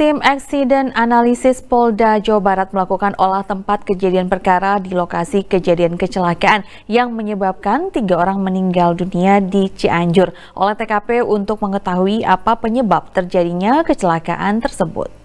Tim Eksiden Analisis Polda Jawa Barat melakukan olah tempat kejadian perkara di lokasi kejadian kecelakaan yang menyebabkan tiga orang meninggal dunia di Cianjur oleh TKP untuk mengetahui apa penyebab terjadinya kecelakaan tersebut.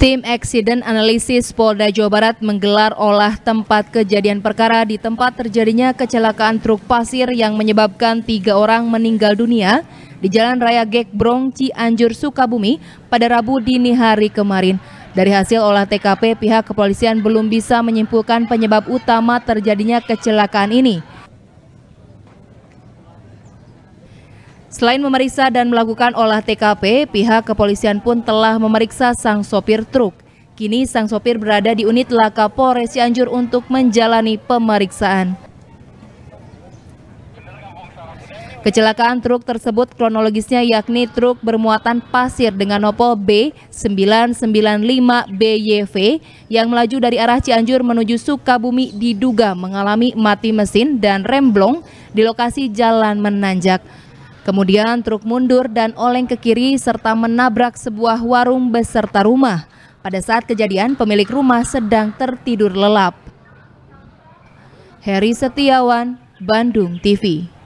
Tim Accident Analisis Polda Jawa Barat menggelar olah tempat kejadian perkara di tempat terjadinya kecelakaan truk pasir yang menyebabkan tiga orang meninggal dunia di Jalan Raya Gekbrong, Cianjur, Sukabumi pada Rabu dini hari kemarin. Dari hasil olah TKP, pihak kepolisian belum bisa menyimpulkan penyebab utama terjadinya kecelakaan ini. Selain memeriksa dan melakukan olah TKP, pihak kepolisian pun telah memeriksa sang sopir truk. Kini sang sopir berada di unit Laka Polres Cianjur untuk menjalani pemeriksaan. Kecelakaan truk tersebut kronologisnya yakni truk bermuatan pasir dengan nopol B995BYV yang melaju dari arah Cianjur menuju Sukabumi diduga mengalami mati mesin dan remblong di lokasi jalan menanjak. Kemudian truk mundur dan oleng ke kiri serta menabrak sebuah warung beserta rumah. Pada saat kejadian pemilik rumah sedang tertidur lelap. Heri Setiawan, Bandung TV